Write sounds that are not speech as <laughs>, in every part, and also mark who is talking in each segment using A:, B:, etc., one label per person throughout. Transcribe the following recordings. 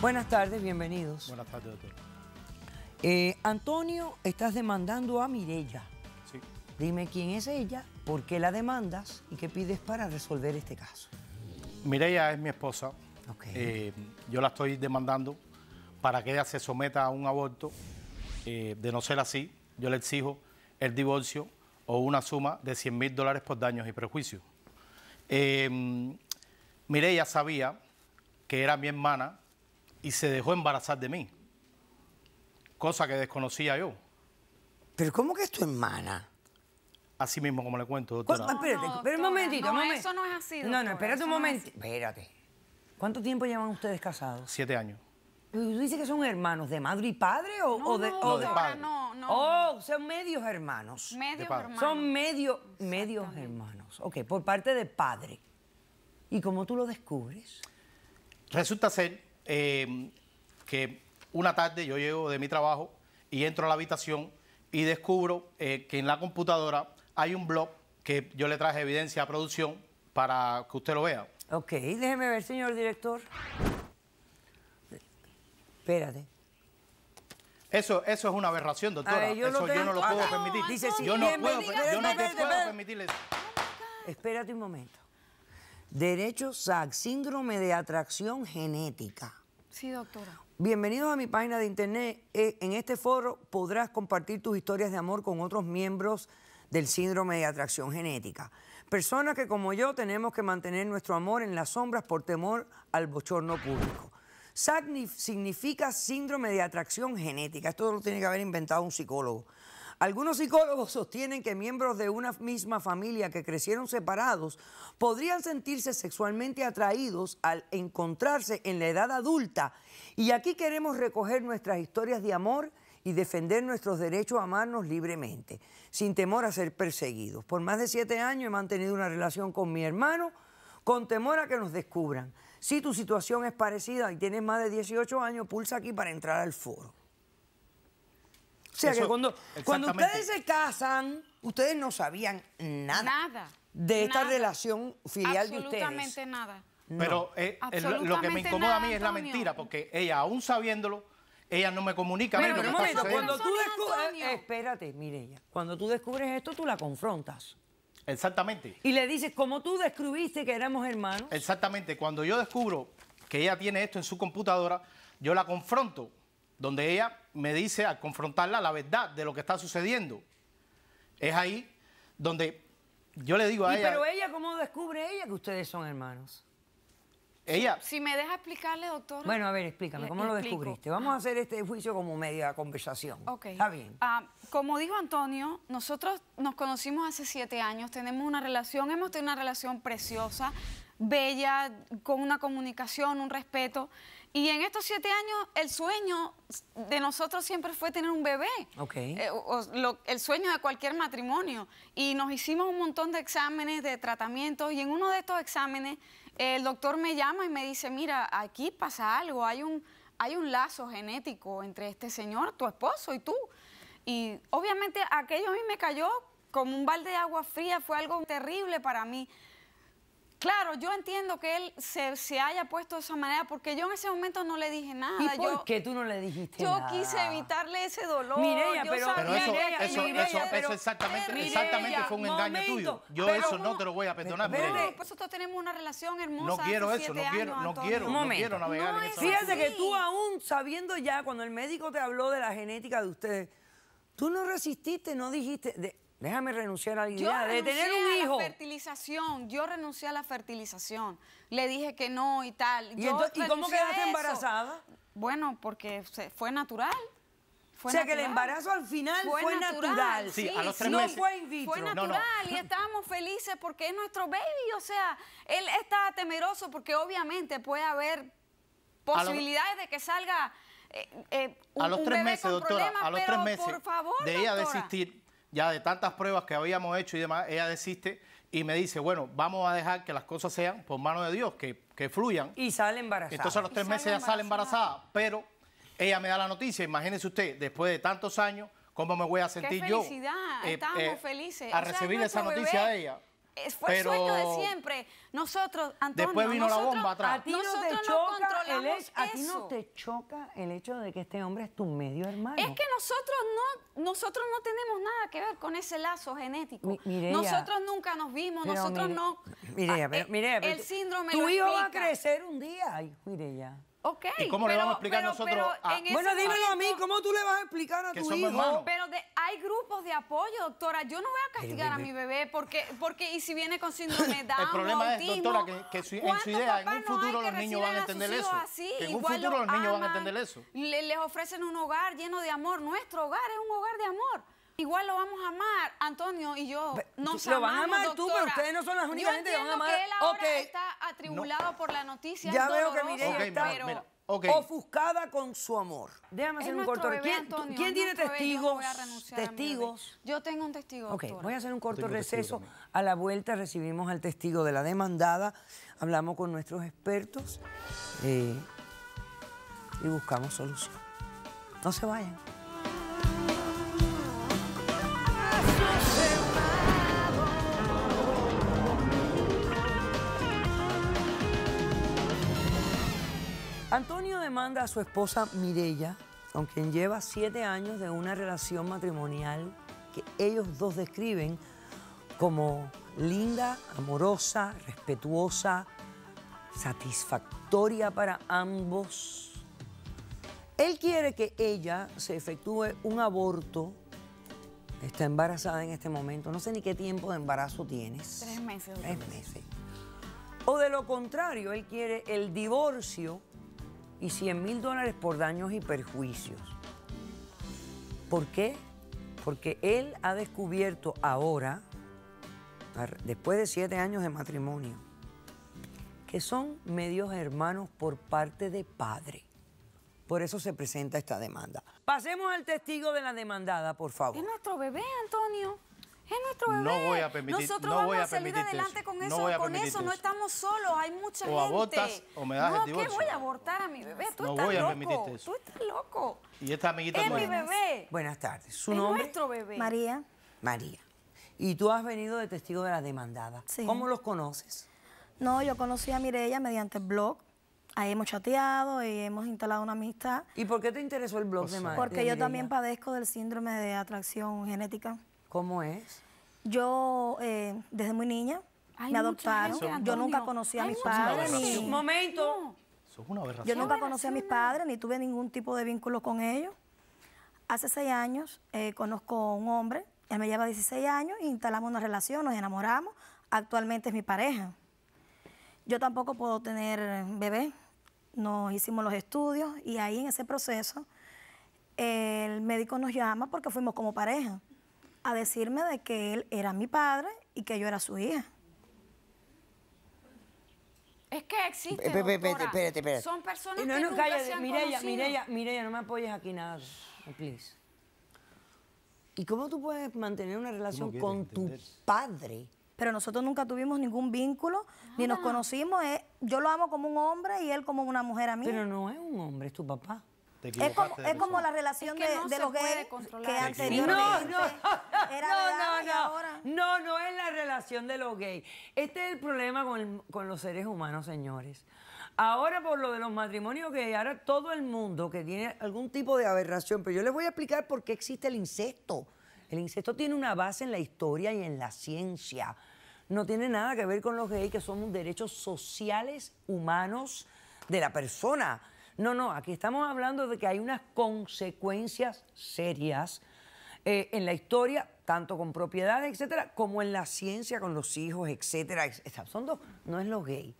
A: Buenas tardes, bienvenidos. Buenas tardes, doctor. Eh, Antonio, estás demandando a Mirella. Sí. Dime quién es ella, por qué la demandas y qué pides para resolver este caso.
B: Mirella es mi esposa. Eh, yo la estoy demandando para que ella se someta a un aborto. Eh, de no ser así, yo le exijo el divorcio o una suma de 100 mil dólares por daños y prejuicios. Eh, sabía que era mi hermana y se dejó embarazar de mí, cosa que desconocía yo. ¿Pero cómo que es tu hermana? Así mismo como le cuento, doctora. No, espérate,
C: no, un momentito. No, eso no es así, No, no, espérate un momento.
B: espérate. ¿Cuánto tiempo llevan ustedes casados? Siete años. ¿Tú dices que son
A: hermanos de madre y padre o, o de, padre? No, no. Oh, son medios hermanos. Medios hermanos. Son medio, medios
B: hermanos.
A: Ok, por parte de padre. ¿Y
B: cómo tú lo descubres? Resulta ser Em, que una tarde yo llego de mi trabajo y entro a la habitación y descubro eh, que en la computadora hay un blog que yo le traje evidencia a producción para que usted lo vea. Ok, déjeme ver, señor director. Espérate. Eso, eso es una aberración, doctora. eso yo no lo puedo permitir. Dice, yo no,
A: puedo, Espérate un momento.
B: Derecho
A: SAC, síndrome de atracción genética.
C: Sí, doctora.
A: Bienvenidos a mi página de internet. Eh, en este foro podrás compartir tus historias de amor con otros miembros del síndrome de atracción genética. Personas que como yo tenemos que mantener nuestro amor en las sombras por temor al bochorno público. SACNIF significa síndrome de atracción genética. Esto lo tiene que haber inventado un psicólogo. Algunos psicólogos sostienen que miembros de una misma familia que crecieron separados podrían sentirse sexualmente atraídos al encontrarse en la edad adulta. Y aquí queremos recoger nuestras historias de amor y defender nuestros derechos a amarnos libremente, sin temor a ser perseguidos. Por más de siete años he mantenido una relación con mi hermano, con temor a que nos descubran. Si tu situación es parecida y tienes más de 18 años, pulsa aquí para entrar al foro.
D: O sea que cuando, ustedes se
A: casan, ustedes no sabían nada. De esta relación filial de ustedes. Absolutamente
C: nada. Pero eh, lo que me incomoda a mí es la mentira,
B: porque ella, aún sabiéndolo, ella no me comunica. Pero, pero un momento, cuando tú descubres... Eh, cuando tú descubres esto, tú la confrontas. Exactamente. Y le dices, como tú descubriste que éramos hermanos. Exactamente. Cuando yo descubro que ella tiene esto en su computadora, yo la confronto donde ella me dice al confrontarla la verdad de lo que está sucediendo. Es ahí donde yo le digo
A: a ella. Pero ella, ¿cómo descubre ella que ustedes son hermanos? Ella.
C: Si, me deja explicarle, doctor. Bueno, a
A: ver, explícame, ¿cómo lo descubriste? Vamos a hacer este juicio como media conversación. Ok. Está bien.
C: Ah, como dijo Antonio, nosotros nos conocimos hace siete años, tenemos una relación, hemos tenido una relación preciosa, bella, con una comunicación, un respeto. Y en estos siete años, el sueño de nosotros siempre fue tener un bebé. Eh, el sueño de cualquier matrimonio. Y nos hicimos un montón de exámenes, de tratamientos. Y en uno de estos exámenes, el doctor me llama y me dice, mira, aquí pasa algo. Hay un, hay un lazo genético entre este señor, tu esposo y tú. Y obviamente aquello a mí me cayó como un balde de agua fría. Fue algo terrible para mí. Claro, yo entiendo que él se, se, haya puesto de esa manera porque yo en ese momento no le dije nada. ¿Y por
A: qué tú no le dijiste nada? Yo quise
C: evitarle ese dolor. Mireia, pero, pero,
A: eso, eso, eso, eso, exactamente, exactamente fue un engaño tuyo. Yo eso no te lo voy a perdonar, Pero Pero
C: nosotros tenemos una relación hermosa. No quiero eso, no quiero, años, no quiero, no quiero navegar en Fíjate que tú aún sabiendo ya, cuando
A: el médico te habló de la genética de ustedes, tú no resististe, no dijiste... De, Déjame
C: renunciar a la idea de tener un hijo. Yo renuncié a la fertilización, yo renuncié a la fertilización. Le dije que no y tal. ¿Y, cómo quedaste embarazada? Bueno, porque fue natural. o sea que el embarazo al final fue, natural. Sí, a los tres no fue in Fue natural y estábamos felices porque es nuestro baby. O sea, él estaba temeroso porque obviamente puede haber posibilidades de que salga eh, eh, a los tres meses, doctora, a los tres meses, por favor, Deía desistir
B: ya de tantas pruebas que habíamos hecho y demás, ella desiste y me dice, bueno, vamos a dejar que las cosas sean por mano de Dios, que, fluyan. Y sale embarazada. Entonces a los tres meses ya sale embarazada, pero ella me da la noticia, imagínese usted, después de tantos años, ¿cómo me voy a sentir Qué
C: felicidad, eh, Estamos eh, felices. A recibir esa noticia de ella fue el sueño de siempre. Nosotros, Antonio, después nosotros, A ti, no te choca el hecho, a ti no te
A: choca el hecho de que este hombre es tu medio hermano. Es que
C: nosotros no, nosotros no tenemos nada que ver con ese lazo genético. nosotros nunca nos vimos, nosotros no.
A: mire ah, eh, mire, el síndrome. Tu hijo va a crecer un día. Ay,
C: ¿Y cómo le vamos a explicar pero, nosotros Bueno, dímelo a mí, ¿cómo tú le vas a explicar a tu hijo? Pero de, hay grupos de apoyo, doctora. Yo no voy a castigar a mi bebé porque, porque y si viene con <laughs> síndrome de Down, El problema es, doctora,
B: que, en
A: su
C: idea, en un futuro los niños van a entender eso. Así, en un futuro los, niños van a entender eso. les ofrecen un hogar lleno de amor. Nuestro hogar es un hogar de amor. Igual lo vamos a amar, Antonio y yo. Nos lo van a amar tú, pero ustedes no son las únicas gente que van a amar. que está atribulado por la noticia. Ya veo que mire, está
A: ofuscada con su amor.
C: Déjame hacer un corto. RECESO. ¿Quién, tiene testigos? Yo testigos. Yo tengo un testigo. Ok,
A: voy a hacer un corto receso. A la vuelta recibimos al testigo de la demandada. Hablamos con nuestros expertos eh, y buscamos solución. No se vayan. Antonio demanda a su esposa Mirella, con quien lleva siete años de una relación matrimonial que ellos dos describen como linda, amorosa, respetuosa, satisfactoria para ambos. Él quiere que ella se efectúe un aborto. Está embarazada en este momento. No sé ni qué tiempo de embarazo tienes.
C: Tres meses. Tres meses.
A: O de lo contrario, él quiere el divorcio y 100 mil dólares por daños y perjuicios. ¿Por qué? Porque él ha descubierto ahora, después de siete años de matrimonio, que son medios hermanos por parte de padre. Por eso se presenta esta demanda. Pasemos al testigo de la demandada, por favor. Es
C: nuestro bebé, Antonio. Es nuestro bebé. No voy a permitir. Nosotros vamos a, seguir salir adelante con eso. No con eso, no estamos solos. Hay mucha gente. O abortas o me das no, el ¿qué voy a abortar a mi bebé? Tú no estás voy a loco. Tú estás loco.
A: Y esta amiguita es mi
C: bebé.
A: Buenas tardes. ¿Su es nombre?
C: nuestro bebé. María.
A: María. Y tú has venido de testigo de la demandada. Sí. ¿Cómo los conoces?
E: No, yo conocí a Mirella mediante el blog. Ahí hemos chateado y hemos instalado una amistad.
A: ¿Y por qué te interesó el blog de María? Porque yo también
E: padezco del síndrome de atracción genética.
A: ¿Cómo es?
E: Yo, eh, desde muy niña, me adoptaron. Yo nunca conocí a mis padres. Ni... Un momento. Yo nunca conocí a mis padres, ni tuve ningún tipo de vínculo con ellos. Hace seis años eh, conozco a un hombre, YA me lleva 16 años, instalamos una relación, nos enamoramos, actualmente es mi pareja. Yo tampoco puedo tener bebé, nos hicimos los estudios y ahí en ese proceso el médico nos llama porque fuimos como pareja a decirme de que él era mi padre y que yo era su hija.
A: Es que existe. Espérate, espérate, espérate. Son personas que no, se no me apoyes aquí nada, please.
E: ¿Y cómo tú puedes mantener una relación con tu padre? Pero nosotros nunca tuvimos ningún vínculo, ni nos ah. conocimos. Eh. yo lo amo como un hombre y él como una mujer a mí. Pero no es un hombre, es tu papá. Es como, la relación de, los gays que anteriormente <laughs> no, no, era no, no,
A: no, no, es la relación de los gays. Este es el problema con, los seres humanos, señores. Ahora por lo de los matrimonios que ahora todo el mundo que tiene algún tipo de aberración, pero yo les voy a explicar por qué existe el incesto. El incesto tiene una base en la historia y en la ciencia. No tiene nada que ver con los gays, que son derechos sociales humanos de la persona. No, no, aquí estamos hablando de que hay unas consecuencias serias eh, en la historia, tanto con propiedades, etcétera, como en la ciencia con los hijos, etcétera. Son dos, no es lo gay.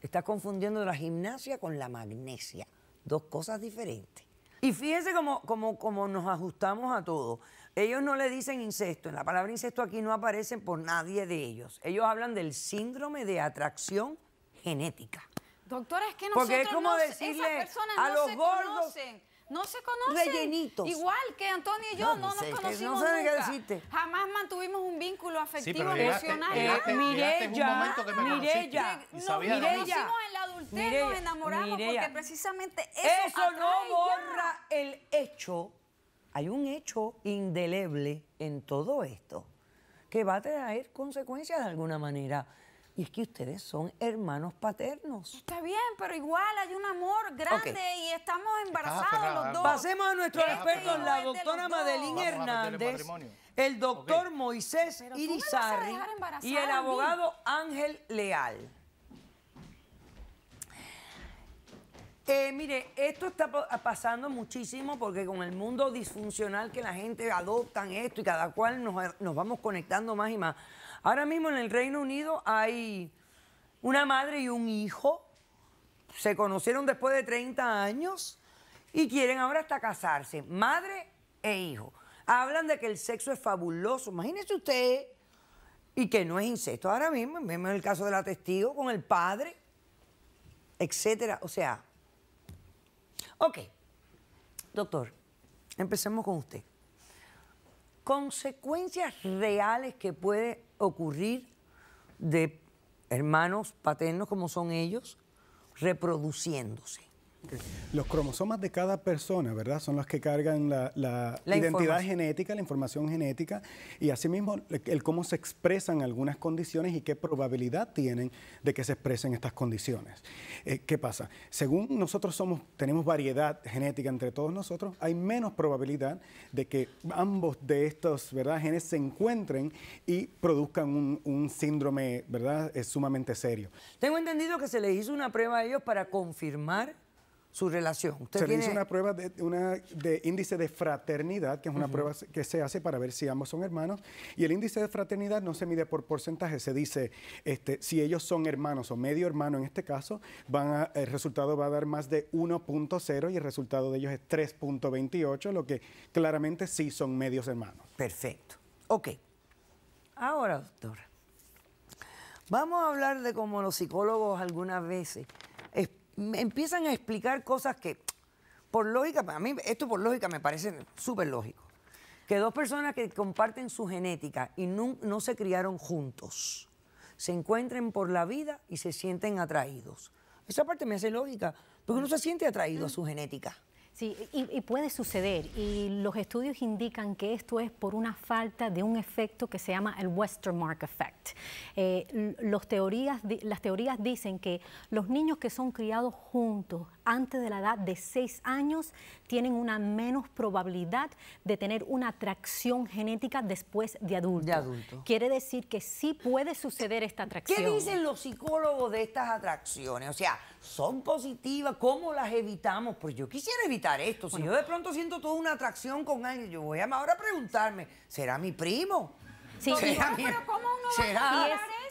A: Estás confundiendo la gimnasia con la magnesia, dos cosas diferentes. Y fíjense cómo nos ajustamos a todo. Ellos no le dicen incesto, en la palabra incesto aquí no aparecen por nadie de ellos. Ellos hablan del síndrome de atracción genética.
C: Doctora, es que nosotros Porque es como decirle a no los se gordos, conocen. No se conocen. Igual que Antonio y yo no, nos conocimos no nunca. Qué decirte. Jamás mantuvimos un vínculo afectivo, emocional. Mirella, Mirella, no, nos conocimos en la adultez, nos enamoramos porque precisamente eso no borra
A: el hecho. Hay un hecho indeleble en todo esto que va a traer consecuencias de alguna manera y es que ustedes son hermanos
C: paternos. Está bien, pero igual hay un amor grande y estamos embarazados los dos. Pasemos
A: a nuestros expertos, la doctora Madeline Hernández, el doctor Moisés Irizarri y el abogado Ángel Leal. Eh, mire, esto está pasando muchísimo porque con el mundo disfuncional que la gente adopta esto y cada cual nos, nos vamos conectando más y más. Ahora mismo en el Reino Unido hay una madre y un hijo, se conocieron después de 30 años y quieren ahora hasta casarse, madre e hijo. Hablan de que el sexo es fabuloso. Imagínese usted, y que no es incesto. Ahora mismo, vemos el caso de la testigo con el padre, etcétera. O sea, ok. Doctor, empecemos con usted. Consecuencias reales que puede ocurrir de hermanos paternos como son ellos, reproduciéndose.
F: Los cromosomas de cada persona, ¿verdad? Son los que cargan la, identidad genética, la información genética y asimismo el, cómo se expresan algunas condiciones y qué probabilidad tienen de que se expresen estas condiciones. Eh, ¿Qué pasa? Según nosotros somos, tenemos variedad genética entre todos nosotros, hay menos probabilidad de que ambos de estos ¿verdad? genes se encuentren y produzcan un, síndrome ¿verdad? Es sumamente serio.
A: Tengo entendido que se les hizo una prueba a ellos para confirmar su relación. se tiene... una
F: prueba de, índice de fraternidad, que es una prueba que se hace para ver si ambos son hermanos. Y el índice de fraternidad no se mide por porcentaje, se dice este, si ellos son hermanos o medio hermano en este caso, el resultado va a dar más de 1.0 y el resultado de ellos es 3.28, lo que claramente sí son medios hermanos. Perfecto. Ok.
A: Ahora, doctora,
F: vamos a hablar de cómo los psicólogos algunas
A: veces empiezan a explicar cosas que, por lógica, a mí esto por lógica me parece súper lógico. Que dos personas que comparten su genética y no, se criaron juntos, se encuentren por la vida y se sienten atraídos. Esa parte me hace lógica, porque uno se siente atraído a su genética.
E: Sí, y, puede suceder, y los estudios indican que esto es por una falta de un efecto que se llama el Westermark Effect. Eh, los teorías, las teorías dicen que los niños que son criados juntos antes de la edad de 6 años tienen una menos probabilidad de tener una atracción genética después de adulto. De adulto. Quiere decir que sí puede suceder esta atracción. ¿Qué dicen
A: los psicólogos de estas atracciones? O sea, son positivas, ¿cómo las evitamos? Pues yo quisiera evitar esto. Si yo de pronto siento toda una atracción con alguien, yo voy a ahora a preguntarme, ¿será mi primo? Sí,
C: ¿Será pero ¿cómo uno ¿Será?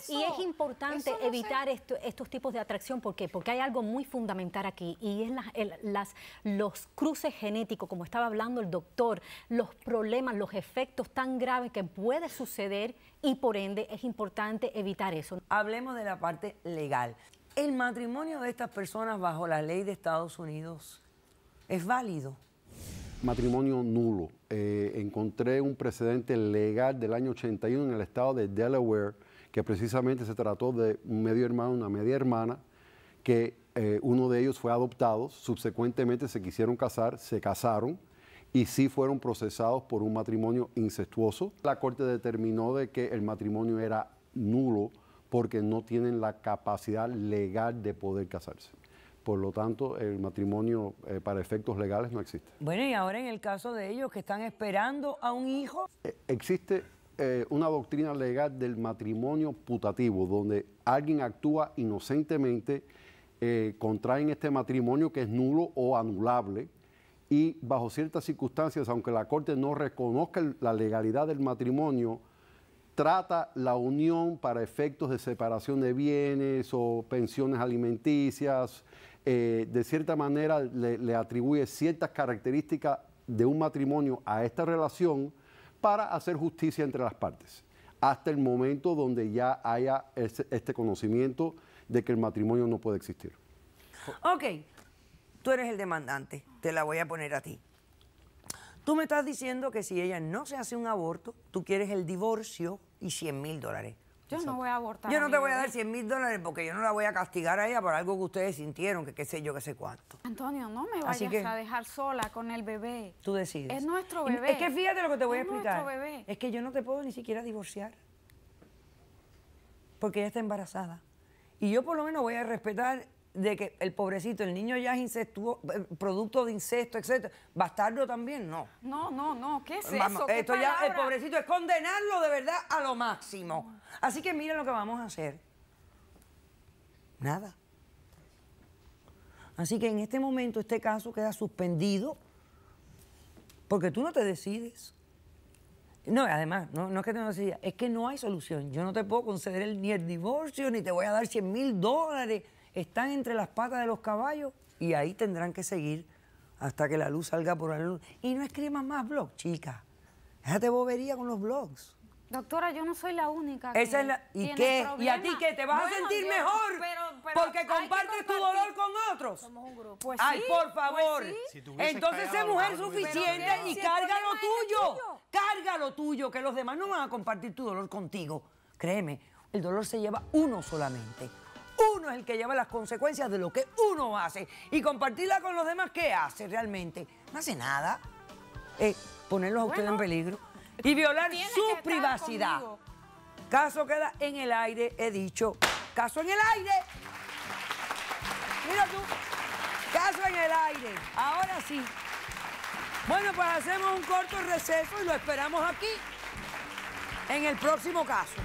E: Y es importante evitar estos tipos de atracción, ¿por qué? Porque hay algo muy fundamental aquí y es las, los cruces genéticos, como estaba hablando el doctor, los problemas, los efectos tan graves que puede suceder y por ende es importante evitar eso. Hablemos de la parte legal. ¿El
A: matrimonio de estas personas bajo la ley de Estados Unidos es válido?
D: Matrimonio nulo. Eh, encontré un precedente legal del año 81 en el estado de Delaware que precisamente se trató de un medio hermano, una media hermana, que eh, uno de ellos fue adoptado, subsecuentemente se quisieron casar, se casaron y sí fueron procesados por un matrimonio incestuoso. La corte determinó de que el matrimonio era nulo porque no tienen la capacidad legal de poder casarse. Por lo tanto, el matrimonio eh, para efectos legales no existe. Bueno,
A: y ahora en el caso de ellos que están esperando a un hijo.
D: E, existe eh, una doctrina legal del matrimonio putativo, donde alguien actúa inocentemente, eh, contraen este matrimonio que es nulo o anulable, y bajo ciertas circunstancias, aunque la Corte no reconozca la legalidad del matrimonio, trata la unión para efectos de separación de bienes o pensiones alimenticias, eh, de cierta manera le, atribuye ciertas características de un matrimonio a esta relación para hacer justicia entre las partes, hasta el momento donde ya haya este conocimiento de que el matrimonio no puede existir.
A: Ok, tú eres el demandante, te la voy a poner a ti. Tú me estás diciendo que si ella no se hace un aborto, tú quieres el divorcio y 100 mil dólares.
C: Yo no voy a abortar. Yo no te voy a dar
A: 100 mil dólares porque yo no la voy a castigar a ella por algo que ustedes sintieron, que qué sé yo, qué sé cuánto.
C: Antonio, no me vayas a dejar sola con el bebé.
A: Tú decides. Es
C: nuestro bebé. Es que fíjate lo que te voy a explicar. Es nuestro bebé.
A: Es que yo no te puedo ni siquiera divorciar porque ella está embarazada. Y yo por lo menos voy a respetar de que el pobrecito, el niño ya es eh, producto de incesto, etcétera, bastardo también, no.
C: No, no, no, ¿qué es eso? Esto ya, el
A: pobrecito, es condenarlo de verdad a lo máximo. Así que MIRA lo que vamos a hacer. Nada. Así que en este momento este caso queda suspendido porque tú no te decides. No, además, no, es que te DECIDAS, es que no hay solución. Yo no te puedo conceder ni el divorcio, ni te voy a dar 100 mil dólares están entre las patas de los caballos y ahí tendrán que seguir hasta que la luz salga por la luz. Y no escribas más blogs, chica. Déjate bobería con los blogs.
C: Doctora, yo no soy la única. Esa es la... ¿Y qué? ¿Y a ti qué? ¿Te vas a sentir mejor? porque
A: compartes tu dolor con otros. Somos un
C: grupo. Pues Ay, por pues favor. Entonces sé mujer suficiente y carga lo tuyo.
A: tuyo. Carga lo tuyo, que los demás no van a compartir tu dolor contigo. Créeme, el dolor se lleva uno solamente. Uno es el que lleva las consecuencias de lo que uno hace. Y compartirla con los demás, ¿qué hace realmente? No hace nada. Eh, ponerlos a ustedes en peligro. Y violar su privacidad. Caso queda en el aire, he dicho. Caso en el aire. Mira tú. Caso en el aire. Ahora sí. Bueno, pues hacemos un corto receso y lo esperamos aquí en el próximo
F: caso.